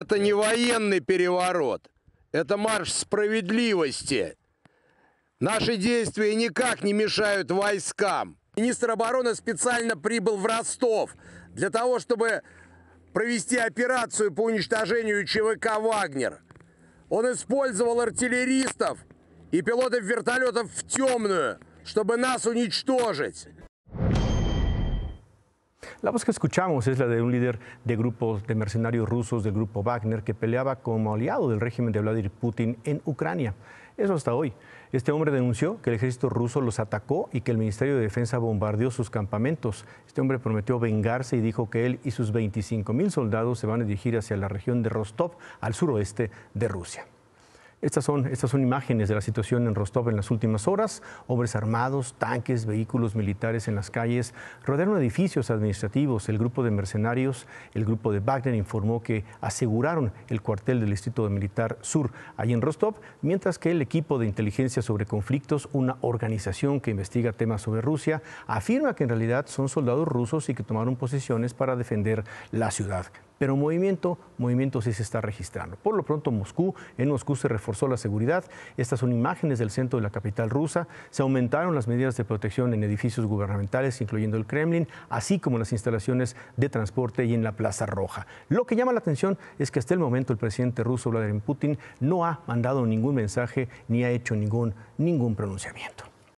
Это не военный переворот. Это марш справедливости. Наши действия никак не мешают войскам. Министр обороны специально прибыл в Ростов для того, чтобы провести операцию по уничтожению ЧВК «Вагнер». Он использовал артиллеристов и пилотов вертолетов в темную, чтобы нас уничтожить. La voz que escuchamos es la de un líder de grupos de mercenarios rusos del grupo Wagner que peleaba como aliado del régimen de Vladimir Putin en Ucrania. Eso hasta hoy. Este hombre denunció que el ejército ruso los atacó y que el Ministerio de Defensa bombardeó sus campamentos. Este hombre prometió vengarse y dijo que él y sus 25 mil soldados se van a dirigir hacia la región de Rostov, al suroeste de Rusia. Estas son, estas son imágenes de la situación en Rostov en las últimas horas. Hombres armados, tanques, vehículos militares en las calles rodearon edificios administrativos. El grupo de mercenarios, el grupo de Wagner, informó que aseguraron el cuartel del Distrito Militar Sur, ahí en Rostov, mientras que el equipo de inteligencia sobre conflictos, una organización que investiga temas sobre Rusia, afirma que en realidad son soldados rusos y que tomaron posiciones para defender la ciudad pero movimiento, movimiento sí se está registrando. Por lo pronto, Moscú, en Moscú se reforzó la seguridad. Estas son imágenes del centro de la capital rusa. Se aumentaron las medidas de protección en edificios gubernamentales, incluyendo el Kremlin, así como las instalaciones de transporte y en la Plaza Roja. Lo que llama la atención es que hasta el momento el presidente ruso Vladimir Putin no ha mandado ningún mensaje ni ha hecho ningún, ningún pronunciamiento.